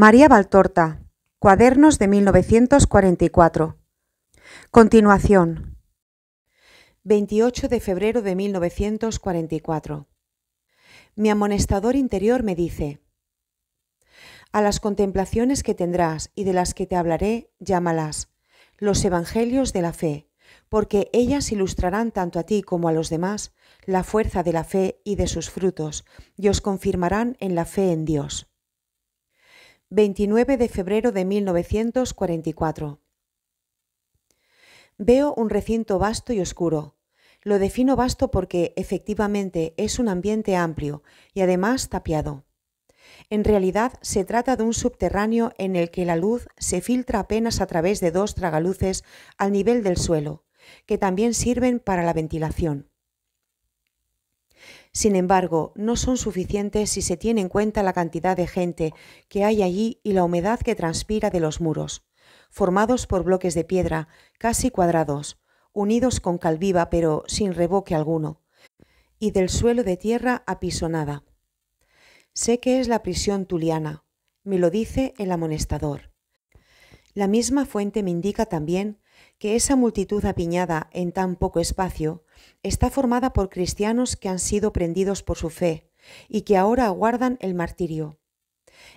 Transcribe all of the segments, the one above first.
María Valtorta, Cuadernos de 1944. Continuación. 28 de febrero de 1944. Mi amonestador interior me dice, A las contemplaciones que tendrás y de las que te hablaré, llámalas, los Evangelios de la Fe, porque ellas ilustrarán tanto a ti como a los demás la fuerza de la fe y de sus frutos, y os confirmarán en la fe en Dios. 29 de febrero de 1944. Veo un recinto vasto y oscuro. Lo defino vasto porque efectivamente es un ambiente amplio y además tapiado. En realidad se trata de un subterráneo en el que la luz se filtra apenas a través de dos tragaluces al nivel del suelo, que también sirven para la ventilación. Sin embargo, no son suficientes si se tiene en cuenta la cantidad de gente que hay allí y la humedad que transpira de los muros, formados por bloques de piedra, casi cuadrados, unidos con calviva pero sin revoque alguno, y del suelo de tierra apisonada. Sé que es la prisión tuliana, me lo dice el amonestador. La misma fuente me indica también que esa multitud apiñada en tan poco espacio está formada por cristianos que han sido prendidos por su fe y que ahora aguardan el martirio.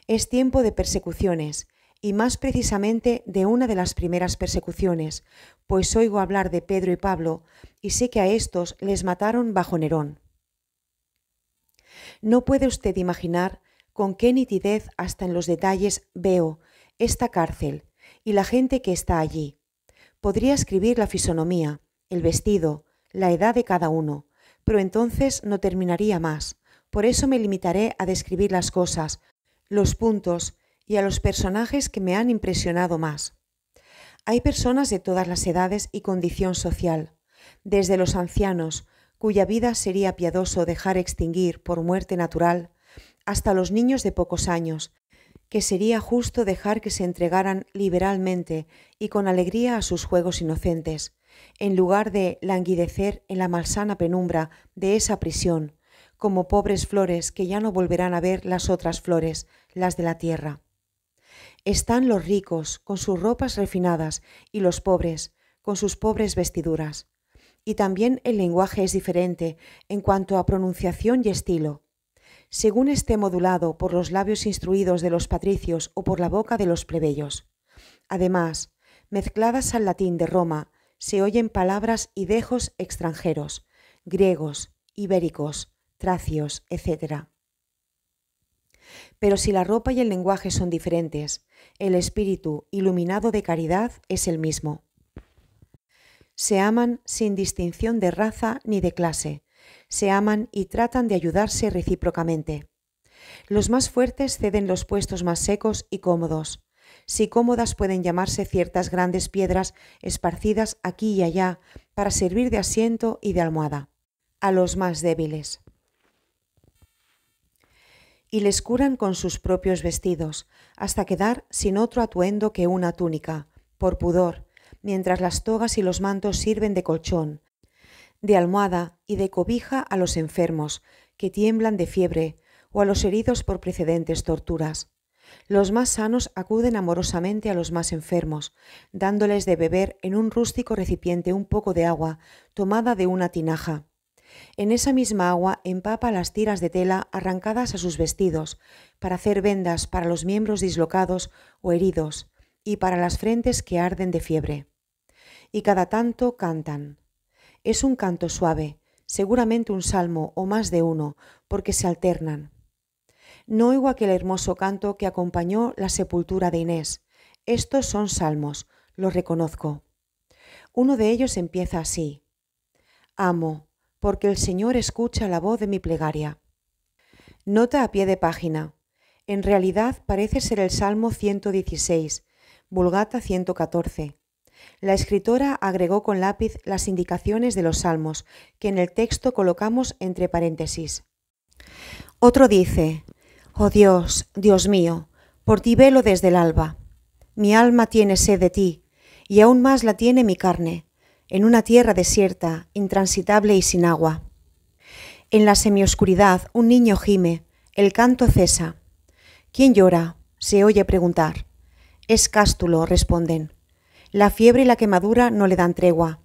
Es tiempo de persecuciones, y más precisamente de una de las primeras persecuciones, pues oigo hablar de Pedro y Pablo, y sé que a estos les mataron bajo Nerón. No puede usted imaginar con qué nitidez hasta en los detalles veo esta cárcel y la gente que está allí, Podría escribir la fisonomía, el vestido, la edad de cada uno, pero entonces no terminaría más. Por eso me limitaré a describir las cosas, los puntos y a los personajes que me han impresionado más. Hay personas de todas las edades y condición social, desde los ancianos, cuya vida sería piadoso dejar extinguir por muerte natural, hasta los niños de pocos años, que sería justo dejar que se entregaran liberalmente y con alegría a sus juegos inocentes, en lugar de languidecer en la malsana penumbra de esa prisión, como pobres flores que ya no volverán a ver las otras flores, las de la tierra. Están los ricos con sus ropas refinadas y los pobres con sus pobres vestiduras. Y también el lenguaje es diferente en cuanto a pronunciación y estilo según esté modulado por los labios instruidos de los patricios o por la boca de los plebeyos. Además, mezcladas al latín de Roma, se oyen palabras y dejos extranjeros, griegos, ibéricos, tracios, etc. Pero si la ropa y el lenguaje son diferentes, el espíritu iluminado de caridad es el mismo. Se aman sin distinción de raza ni de clase, se aman y tratan de ayudarse recíprocamente. Los más fuertes ceden los puestos más secos y cómodos. Si cómodas pueden llamarse ciertas grandes piedras esparcidas aquí y allá para servir de asiento y de almohada a los más débiles. Y les curan con sus propios vestidos, hasta quedar sin otro atuendo que una túnica, por pudor, mientras las togas y los mantos sirven de colchón, de almohada y de cobija a los enfermos que tiemblan de fiebre o a los heridos por precedentes torturas. Los más sanos acuden amorosamente a los más enfermos, dándoles de beber en un rústico recipiente un poco de agua tomada de una tinaja. En esa misma agua empapa las tiras de tela arrancadas a sus vestidos, para hacer vendas para los miembros dislocados o heridos, y para las frentes que arden de fiebre. Y cada tanto cantan. Es un canto suave, seguramente un salmo o más de uno, porque se alternan. No oigo aquel hermoso canto que acompañó la sepultura de Inés. Estos son salmos, los reconozco. Uno de ellos empieza así. Amo, porque el Señor escucha la voz de mi plegaria. Nota a pie de página. En realidad parece ser el Salmo 116, Vulgata 114, la escritora agregó con lápiz las indicaciones de los salmos, que en el texto colocamos entre paréntesis. Otro dice, Oh Dios, Dios mío, por ti velo desde el alba. Mi alma tiene sed de ti, y aún más la tiene mi carne, en una tierra desierta, intransitable y sin agua. En la semioscuridad un niño gime, el canto cesa. ¿Quién llora? se oye preguntar. Es Cástulo, responden. La fiebre y la quemadura no le dan tregua.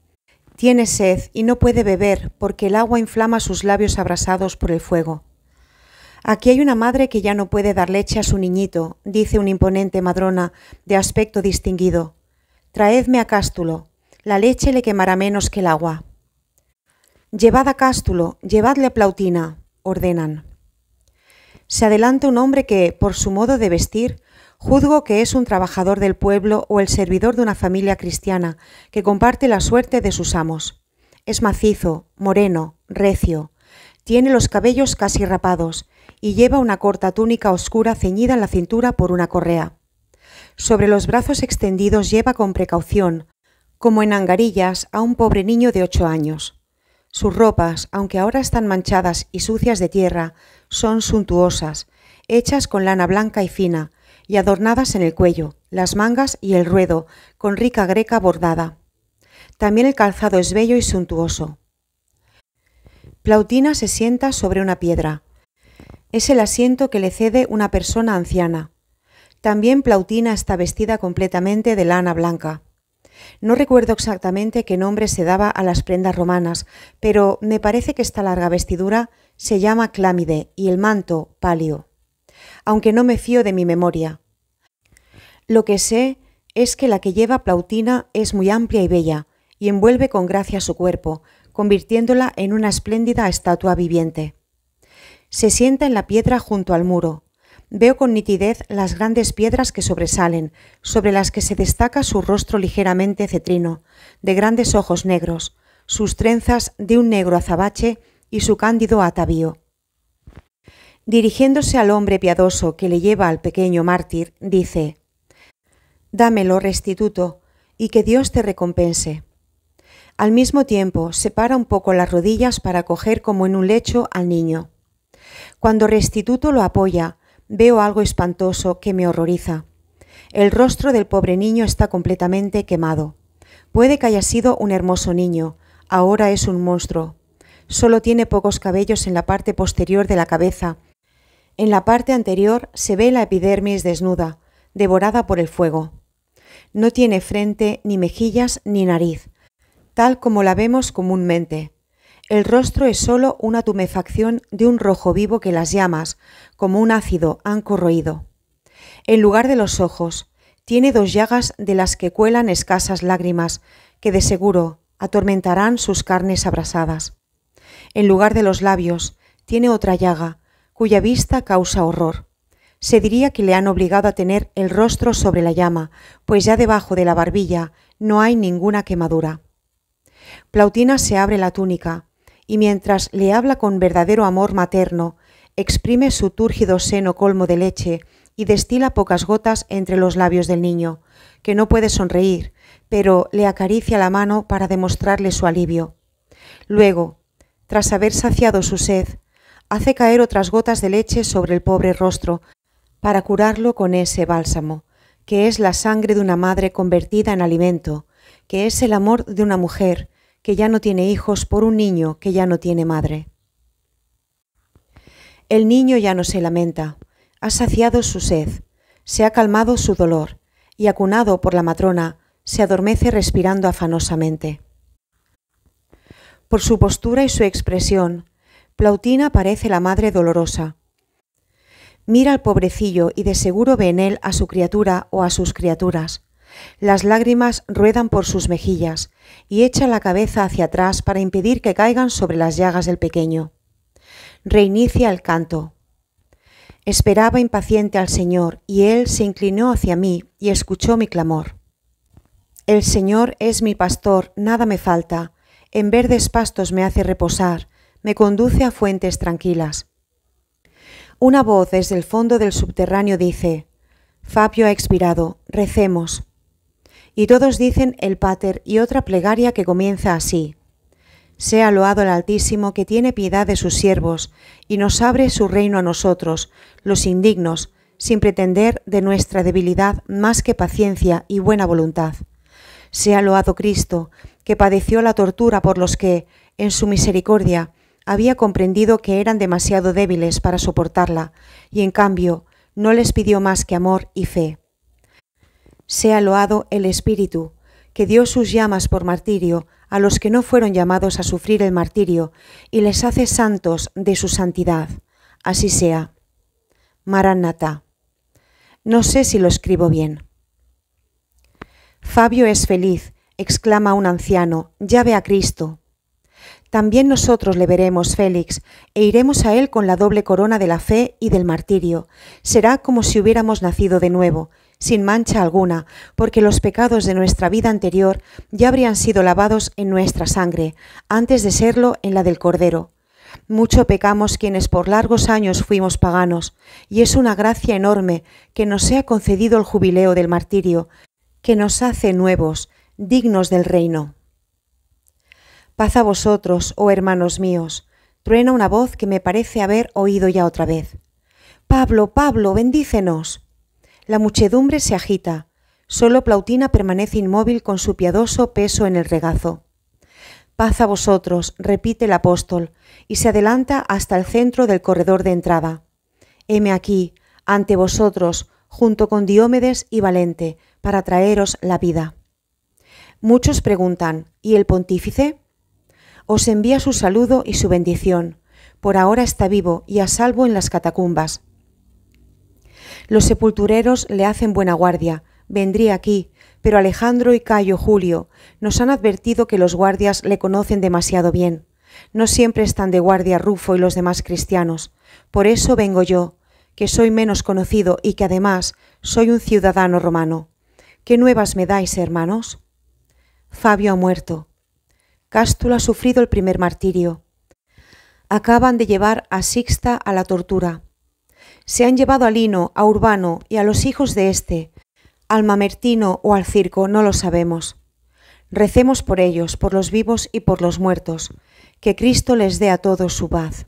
Tiene sed y no puede beber porque el agua inflama sus labios abrasados por el fuego. Aquí hay una madre que ya no puede dar leche a su niñito, dice una imponente madrona de aspecto distinguido. Traedme a Cástulo. La leche le quemará menos que el agua. Llevad a Cástulo, llevadle a Plautina, ordenan. Se adelanta un hombre que, por su modo de vestir, Juzgo que es un trabajador del pueblo o el servidor de una familia cristiana que comparte la suerte de sus amos. Es macizo, moreno, recio. Tiene los cabellos casi rapados y lleva una corta túnica oscura ceñida en la cintura por una correa. Sobre los brazos extendidos lleva con precaución, como en angarillas, a un pobre niño de ocho años. Sus ropas, aunque ahora están manchadas y sucias de tierra, son suntuosas, hechas con lana blanca y fina, y adornadas en el cuello, las mangas y el ruedo, con rica greca bordada. También el calzado es bello y suntuoso. Plautina se sienta sobre una piedra. Es el asiento que le cede una persona anciana. También Plautina está vestida completamente de lana blanca. No recuerdo exactamente qué nombre se daba a las prendas romanas, pero me parece que esta larga vestidura se llama clámide y el manto palio aunque no me fío de mi memoria. Lo que sé es que la que lleva Plautina es muy amplia y bella, y envuelve con gracia su cuerpo, convirtiéndola en una espléndida estatua viviente. Se sienta en la piedra junto al muro. Veo con nitidez las grandes piedras que sobresalen, sobre las que se destaca su rostro ligeramente cetrino, de grandes ojos negros, sus trenzas de un negro azabache y su cándido atavío. Dirigiéndose al hombre piadoso que le lleva al pequeño mártir, dice, Dámelo restituto, y que Dios te recompense. Al mismo tiempo, separa un poco las rodillas para coger como en un lecho al niño. Cuando Restituto lo apoya, veo algo espantoso que me horroriza. El rostro del pobre niño está completamente quemado. Puede que haya sido un hermoso niño, ahora es un monstruo. Solo tiene pocos cabellos en la parte posterior de la cabeza en la parte anterior se ve la epidermis desnuda, devorada por el fuego. No tiene frente, ni mejillas, ni nariz, tal como la vemos comúnmente. El rostro es sólo una tumefacción de un rojo vivo que las llamas, como un ácido, han corroído. En lugar de los ojos, tiene dos llagas de las que cuelan escasas lágrimas, que de seguro atormentarán sus carnes abrasadas. En lugar de los labios, tiene otra llaga, cuya vista causa horror. Se diría que le han obligado a tener el rostro sobre la llama, pues ya debajo de la barbilla no hay ninguna quemadura. Plautina se abre la túnica, y mientras le habla con verdadero amor materno, exprime su túrgido seno colmo de leche y destila pocas gotas entre los labios del niño, que no puede sonreír, pero le acaricia la mano para demostrarle su alivio. Luego, tras haber saciado su sed, hace caer otras gotas de leche sobre el pobre rostro, para curarlo con ese bálsamo, que es la sangre de una madre convertida en alimento, que es el amor de una mujer que ya no tiene hijos por un niño que ya no tiene madre. El niño ya no se lamenta, ha saciado su sed, se ha calmado su dolor, y acunado por la matrona, se adormece respirando afanosamente. Por su postura y su expresión, Plautina parece la madre dolorosa. Mira al pobrecillo y de seguro ve en él a su criatura o a sus criaturas. Las lágrimas ruedan por sus mejillas y echa la cabeza hacia atrás para impedir que caigan sobre las llagas del pequeño. Reinicia el canto. Esperaba impaciente al Señor, y Él se inclinó hacia mí y escuchó mi clamor. El Señor es mi pastor, nada me falta, en verdes pastos me hace reposar, me conduce a fuentes tranquilas. Una voz desde el fondo del subterráneo dice, Fabio ha expirado, recemos. Y todos dicen el Pater y otra plegaria que comienza así. Sea loado el Altísimo que tiene piedad de sus siervos y nos abre su reino a nosotros, los indignos, sin pretender de nuestra debilidad más que paciencia y buena voluntad. Sea loado Cristo, que padeció la tortura por los que, en su misericordia, había comprendido que eran demasiado débiles para soportarla, y en cambio no les pidió más que amor y fe. Sea loado el Espíritu, que dio sus llamas por martirio a los que no fueron llamados a sufrir el martirio, y les hace santos de su santidad. Así sea. Maranata. No sé si lo escribo bien. Fabio es feliz, exclama un anciano, ya ve a Cristo también nosotros le veremos, Félix, e iremos a él con la doble corona de la fe y del martirio. Será como si hubiéramos nacido de nuevo, sin mancha alguna, porque los pecados de nuestra vida anterior ya habrían sido lavados en nuestra sangre, antes de serlo en la del Cordero. Mucho pecamos quienes por largos años fuimos paganos, y es una gracia enorme que nos sea concedido el jubileo del martirio, que nos hace nuevos, dignos del reino. Paz a vosotros, oh hermanos míos. Truena una voz que me parece haber oído ya otra vez. Pablo, Pablo, bendícenos. La muchedumbre se agita. Solo Plautina permanece inmóvil con su piadoso peso en el regazo. Paz a vosotros, repite el apóstol, y se adelanta hasta el centro del corredor de entrada. Heme aquí, ante vosotros, junto con Diómedes y Valente, para traeros la vida. Muchos preguntan, ¿y el pontífice? os envía su saludo y su bendición. Por ahora está vivo y a salvo en las catacumbas. Los sepultureros le hacen buena guardia. Vendría aquí, pero Alejandro y Cayo Julio nos han advertido que los guardias le conocen demasiado bien. No siempre están de guardia Rufo y los demás cristianos. Por eso vengo yo, que soy menos conocido y que además soy un ciudadano romano. ¿Qué nuevas me dais, hermanos? Fabio ha muerto, Cástula ha sufrido el primer martirio. Acaban de llevar a Sixta a la tortura. Se han llevado a Lino, a Urbano y a los hijos de este, al mamertino o al circo, no lo sabemos. Recemos por ellos, por los vivos y por los muertos, que Cristo les dé a todos su paz.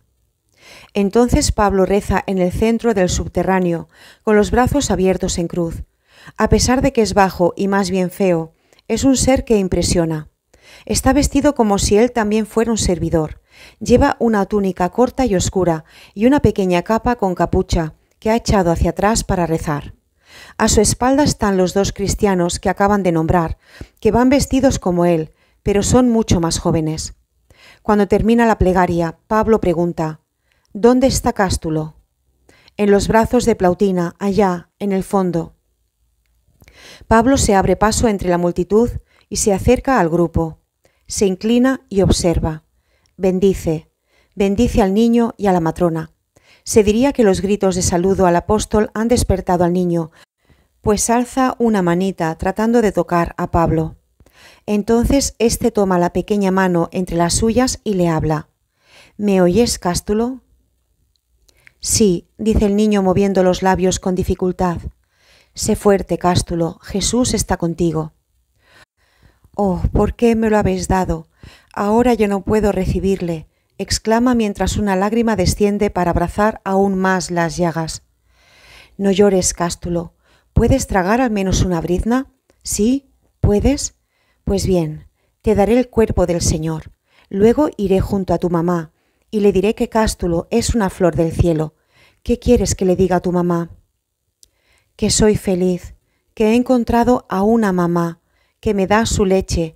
Entonces Pablo reza en el centro del subterráneo, con los brazos abiertos en cruz. A pesar de que es bajo y más bien feo, es un ser que impresiona. Está vestido como si él también fuera un servidor. Lleva una túnica corta y oscura y una pequeña capa con capucha que ha echado hacia atrás para rezar. A su espalda están los dos cristianos que acaban de nombrar, que van vestidos como él, pero son mucho más jóvenes. Cuando termina la plegaria, Pablo pregunta, ¿Dónde está Cástulo? En los brazos de Plautina, allá, en el fondo. Pablo se abre paso entre la multitud y se acerca al grupo se inclina y observa. Bendice, bendice al niño y a la matrona. Se diría que los gritos de saludo al apóstol han despertado al niño, pues alza una manita tratando de tocar a Pablo. Entonces éste toma la pequeña mano entre las suyas y le habla. ¿Me oyes, Cástulo? Sí, dice el niño moviendo los labios con dificultad. Sé fuerte, Cástulo, Jesús está contigo. Oh, ¿por qué me lo habéis dado? Ahora yo no puedo recibirle, exclama mientras una lágrima desciende para abrazar aún más las llagas. No llores, Cástulo. ¿Puedes tragar al menos una brizna? Sí, puedes. Pues bien, te daré el cuerpo del Señor. Luego iré junto a tu mamá y le diré que Cástulo es una flor del cielo. ¿Qué quieres que le diga a tu mamá? Que soy feliz, que he encontrado a una mamá, que me da su leche,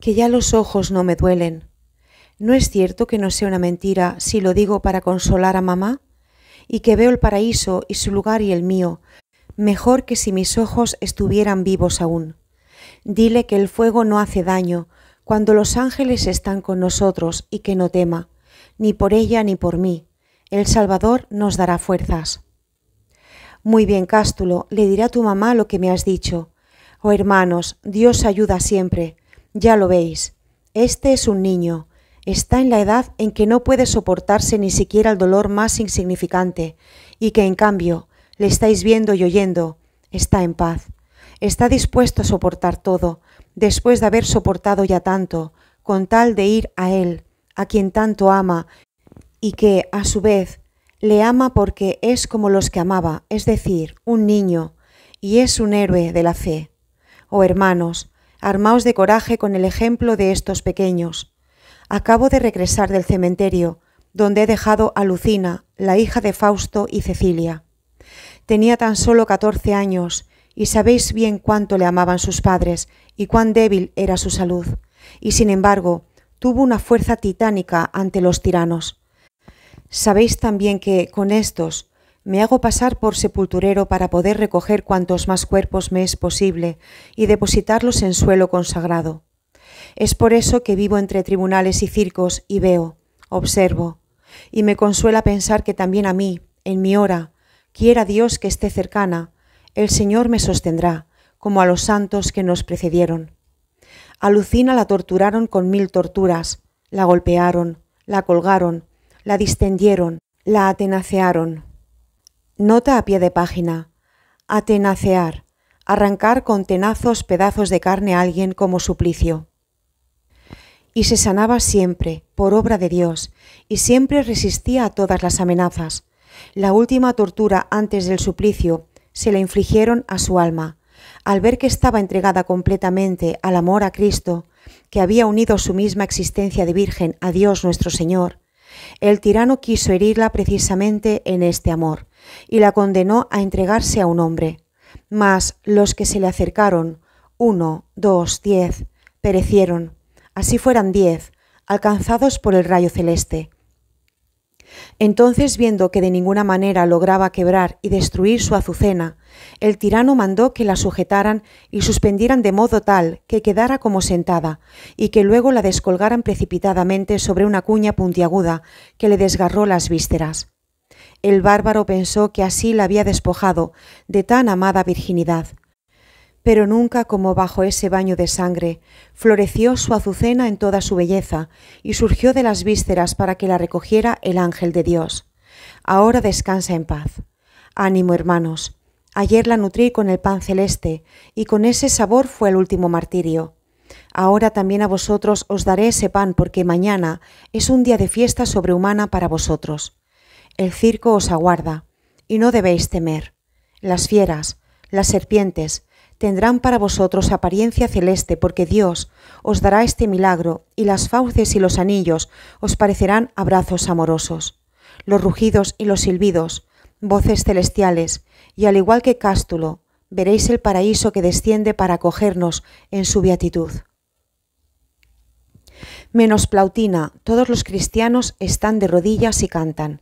que ya los ojos no me duelen. ¿No es cierto que no sea una mentira si lo digo para consolar a mamá? Y que veo el paraíso y su lugar y el mío, mejor que si mis ojos estuvieran vivos aún. Dile que el fuego no hace daño, cuando los ángeles están con nosotros y que no tema, ni por ella ni por mí. El Salvador nos dará fuerzas. Muy bien, Cástulo, le dirá a tu mamá lo que me has dicho. Oh hermanos, Dios ayuda siempre, ya lo veis. Este es un niño, está en la edad en que no puede soportarse ni siquiera el dolor más insignificante, y que en cambio le estáis viendo y oyendo, está en paz, está dispuesto a soportar todo, después de haber soportado ya tanto, con tal de ir a Él, a quien tanto ama, y que, a su vez, le ama porque es como los que amaba, es decir, un niño, y es un héroe de la fe. Oh hermanos, armaos de coraje con el ejemplo de estos pequeños. Acabo de regresar del cementerio, donde he dejado a Lucina, la hija de Fausto y Cecilia. Tenía tan solo 14 años, y sabéis bien cuánto le amaban sus padres y cuán débil era su salud, y sin embargo tuvo una fuerza titánica ante los tiranos. Sabéis también que con estos me hago pasar por sepulturero para poder recoger cuantos más cuerpos me es posible y depositarlos en suelo consagrado. Es por eso que vivo entre tribunales y circos y veo, observo, y me consuela pensar que también a mí, en mi hora, quiera Dios que esté cercana, el Señor me sostendrá, como a los santos que nos precedieron. A Lucina la torturaron con mil torturas, la golpearon, la colgaron, la distendieron, la atenacearon. Nota a pie de página. Atenacear. Arrancar con tenazos pedazos de carne a alguien como suplicio. Y se sanaba siempre, por obra de Dios, y siempre resistía a todas las amenazas. La última tortura antes del suplicio se le infligieron a su alma. Al ver que estaba entregada completamente al amor a Cristo, que había unido su misma existencia de virgen a Dios nuestro Señor, el tirano quiso herirla precisamente en este amor, y la condenó a entregarse a un hombre. Mas los que se le acercaron, uno, dos, diez, perecieron, así fueran diez, alcanzados por el rayo celeste. Entonces, viendo que de ninguna manera lograba quebrar y destruir su azucena, el tirano mandó que la sujetaran y suspendieran de modo tal que quedara como sentada, y que luego la descolgaran precipitadamente sobre una cuña puntiaguda que le desgarró las vísceras. El bárbaro pensó que así la había despojado de tan amada virginidad. Pero nunca como bajo ese baño de sangre floreció su azucena en toda su belleza y surgió de las vísceras para que la recogiera el ángel de Dios. Ahora descansa en paz. Ánimo, hermanos. Ayer la nutrí con el pan celeste, y con ese sabor fue el último martirio. Ahora también a vosotros os daré ese pan, porque mañana es un día de fiesta sobrehumana para vosotros el circo os aguarda, y no debéis temer. Las fieras, las serpientes, tendrán para vosotros apariencia celeste, porque Dios os dará este milagro, y las fauces y los anillos os parecerán abrazos amorosos. Los rugidos y los silbidos, voces celestiales, y al igual que Cástulo, veréis el paraíso que desciende para acogernos en su beatitud. Menos Plautina, todos los cristianos están de rodillas y cantan.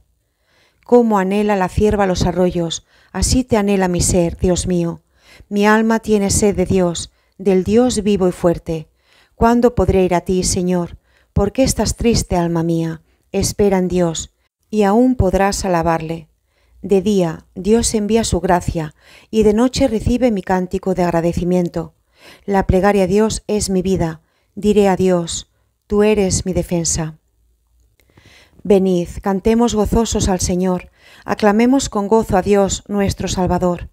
Cómo anhela la cierva los arroyos, así te anhela mi ser, Dios mío. Mi alma tiene sed de Dios, del Dios vivo y fuerte. ¿Cuándo podré ir a ti, Señor? ¿Por qué estás triste, alma mía? Espera en Dios, y aún podrás alabarle. De día Dios envía su gracia, y de noche recibe mi cántico de agradecimiento. La plegaria a Dios es mi vida. Diré a Dios, tú eres mi defensa. Venid, cantemos gozosos al Señor, aclamemos con gozo a Dios nuestro Salvador.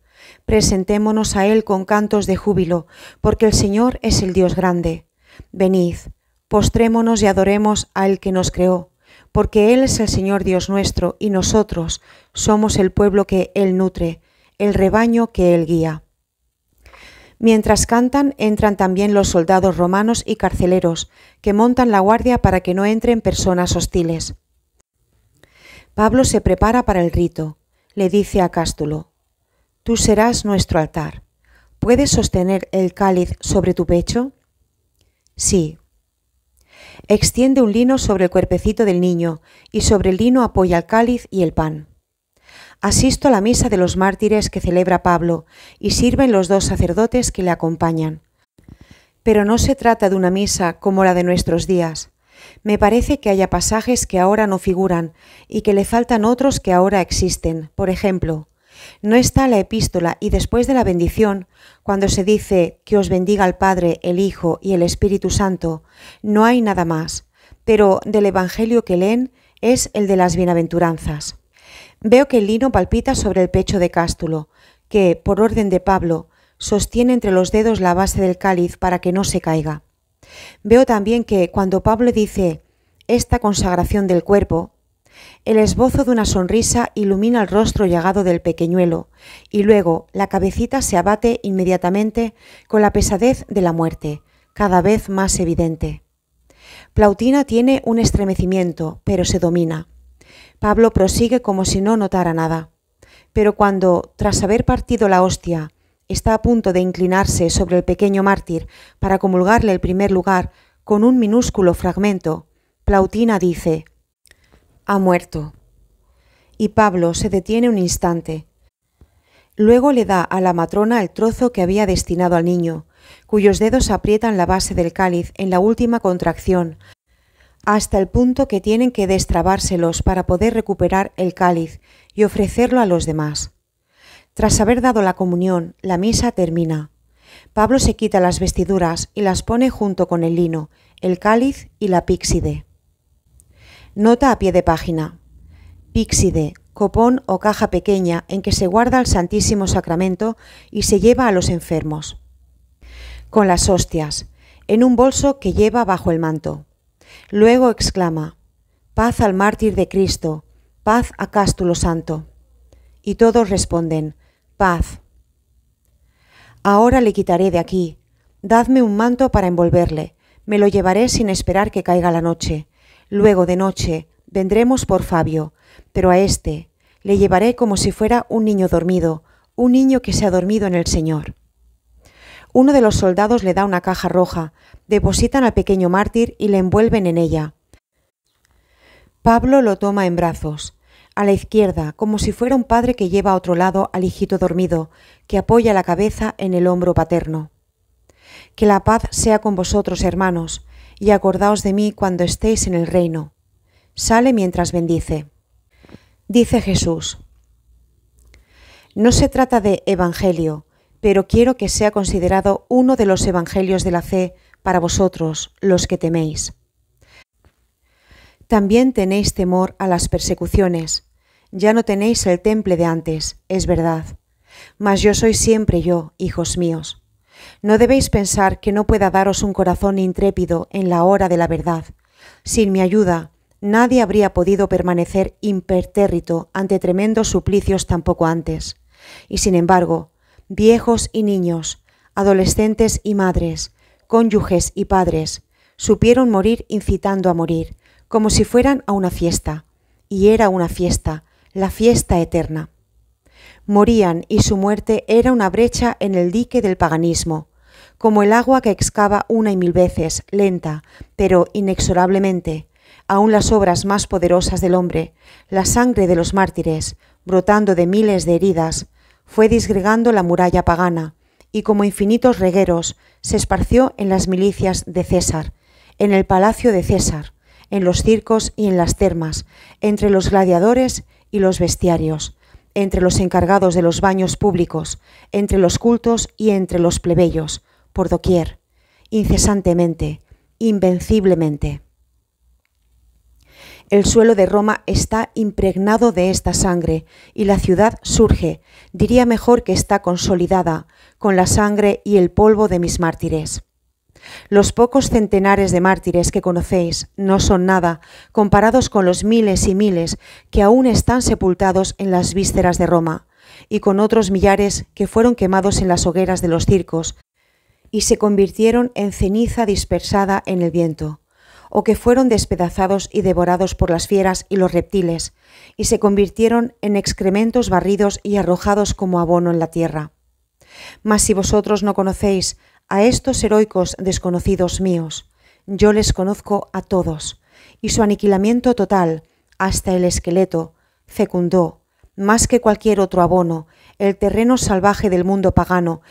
Presentémonos a Él con cantos de júbilo, porque el Señor es el Dios grande. Venid, postrémonos y adoremos a al que nos creó, porque Él es el Señor Dios nuestro y nosotros somos el pueblo que Él nutre, el rebaño que Él guía. Mientras cantan, entran también los soldados romanos y carceleros, que montan la guardia para que no entren personas hostiles. Pablo se prepara para el rito. Le dice a Cástulo, Tú serás nuestro altar. ¿Puedes sostener el cáliz sobre tu pecho? Sí. Extiende un lino sobre el cuerpecito del niño y sobre el lino apoya el cáliz y el pan. Asisto a la misa de los mártires que celebra Pablo y sirven los dos sacerdotes que le acompañan. Pero no se trata de una misa como la de nuestros días. Me parece que haya pasajes que ahora no figuran y que le faltan otros que ahora existen. Por ejemplo, no está la epístola y después de la bendición, cuando se dice que os bendiga el Padre, el Hijo y el Espíritu Santo, no hay nada más, pero del Evangelio que leen es el de las bienaventuranzas. Veo que el lino palpita sobre el pecho de Cástulo, que, por orden de Pablo, sostiene entre los dedos la base del cáliz para que no se caiga. Veo también que cuando Pablo dice esta consagración del cuerpo, el esbozo de una sonrisa ilumina el rostro llegado del pequeñuelo, y luego la cabecita se abate inmediatamente con la pesadez de la muerte, cada vez más evidente. Plautina tiene un estremecimiento, pero se domina. Pablo prosigue como si no notara nada. Pero cuando, tras haber partido la hostia, está a punto de inclinarse sobre el pequeño mártir para comulgarle el primer lugar con un minúsculo fragmento, Plautina dice, ha muerto. Y Pablo se detiene un instante. Luego le da a la matrona el trozo que había destinado al niño, cuyos dedos aprietan la base del cáliz en la última contracción, hasta el punto que tienen que destrabárselos para poder recuperar el cáliz y ofrecerlo a los demás. Tras haber dado la comunión, la misa termina. Pablo se quita las vestiduras y las pone junto con el lino, el cáliz y la píxide. Nota a pie de página. Píxide, copón o caja pequeña en que se guarda el Santísimo Sacramento y se lleva a los enfermos. Con las hostias, en un bolso que lleva bajo el manto. Luego exclama, Paz al mártir de Cristo, paz a Cástulo Santo. Y todos responden, Paz. Ahora le quitaré de aquí. Dadme un manto para envolverle. Me lo llevaré sin esperar que caiga la noche. Luego de noche vendremos por Fabio, pero a este le llevaré como si fuera un niño dormido, un niño que se ha dormido en el Señor. Uno de los soldados le da una caja roja, depositan al pequeño mártir y le envuelven en ella. Pablo lo toma en brazos a la izquierda, como si fuera un padre que lleva a otro lado al hijito dormido, que apoya la cabeza en el hombro paterno. Que la paz sea con vosotros, hermanos, y acordaos de mí cuando estéis en el reino. Sale mientras bendice. Dice Jesús. No se trata de evangelio, pero quiero que sea considerado uno de los evangelios de la fe para vosotros, los que teméis. También tenéis temor a las persecuciones. Ya no tenéis el temple de antes, es verdad. Mas yo soy siempre yo, hijos míos. No debéis pensar que no pueda daros un corazón intrépido en la hora de la verdad. Sin mi ayuda, nadie habría podido permanecer impertérrito ante tremendos suplicios tampoco antes. Y sin embargo, viejos y niños, adolescentes y madres, cónyuges y padres, supieron morir incitando a morir, como si fueran a una fiesta, y era una fiesta, la fiesta eterna. Morían y su muerte era una brecha en el dique del paganismo, como el agua que excava una y mil veces, lenta, pero inexorablemente, aún las obras más poderosas del hombre, la sangre de los mártires, brotando de miles de heridas, fue disgregando la muralla pagana, y como infinitos regueros se esparció en las milicias de César, en el palacio de César, en los circos y en las termas, entre los gladiadores y los bestiarios, entre los encargados de los baños públicos, entre los cultos y entre los plebeyos, por doquier, incesantemente, invenciblemente. El suelo de Roma está impregnado de esta sangre y la ciudad surge, diría mejor que está consolidada, con la sangre y el polvo de mis mártires. Los pocos centenares de mártires que conocéis no son nada comparados con los miles y miles que aún están sepultados en las vísceras de Roma, y con otros millares que fueron quemados en las hogueras de los circos, y se convirtieron en ceniza dispersada en el viento, o que fueron despedazados y devorados por las fieras y los reptiles, y se convirtieron en excrementos barridos y arrojados como abono en la tierra. Mas si vosotros no conocéis a estos heroicos desconocidos míos, yo les conozco a todos, y su aniquilamiento total, hasta el esqueleto, fecundó, más que cualquier otro abono, el terreno salvaje del mundo pagano,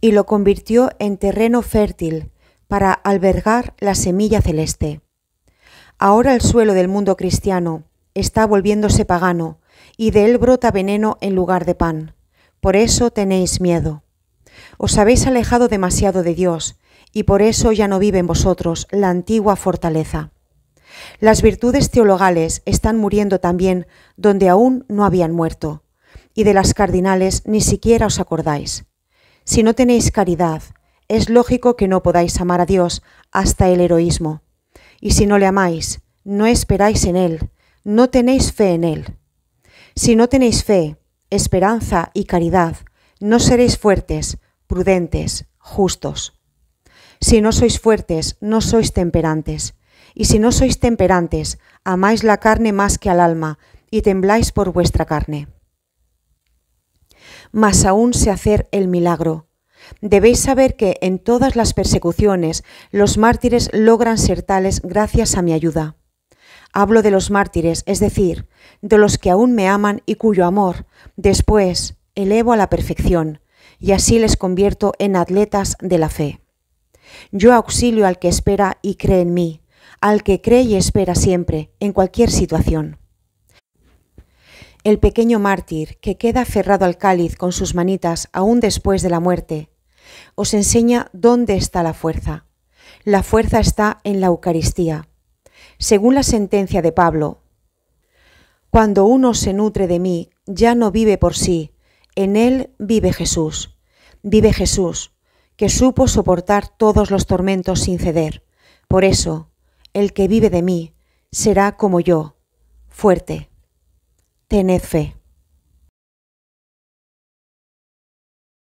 y lo convirtió en terreno fértil para albergar la semilla celeste. Ahora el suelo del mundo cristiano está volviéndose pagano, y de él brota veneno en lugar de pan. Por eso tenéis miedo. Os habéis alejado demasiado de Dios, y por eso ya no vive en vosotros la antigua fortaleza. Las virtudes teologales están muriendo también donde aún no habían muerto, y de las cardinales ni siquiera os acordáis. Si no tenéis caridad, es lógico que no podáis amar a Dios hasta el heroísmo. Y si no le amáis, no esperáis en Él, no tenéis fe en Él. Si no tenéis fe, esperanza y caridad, no seréis fuertes, prudentes, justos. Si no sois fuertes, no sois temperantes. Y si no sois temperantes, amáis la carne más que al alma, y tembláis por vuestra carne. Mas aún se hacer el milagro. Debéis saber que en todas las persecuciones los mártires logran ser tales gracias a mi ayuda. Hablo de los mártires, es decir, de los que aún me aman y cuyo amor, después, elevo a la perfección, y así les convierto en atletas de la fe. Yo auxilio al que espera y cree en mí, al que cree y espera siempre, en cualquier situación. El pequeño mártir que queda aferrado al cáliz con sus manitas aún después de la muerte, os enseña dónde está la fuerza. La fuerza está en la Eucaristía. Según la sentencia de Pablo, cuando uno se nutre de mí, ya no vive por sí, en él vive Jesús, vive Jesús, que supo soportar todos los tormentos sin ceder. Por eso, el que vive de mí será como yo, fuerte. Tened fe.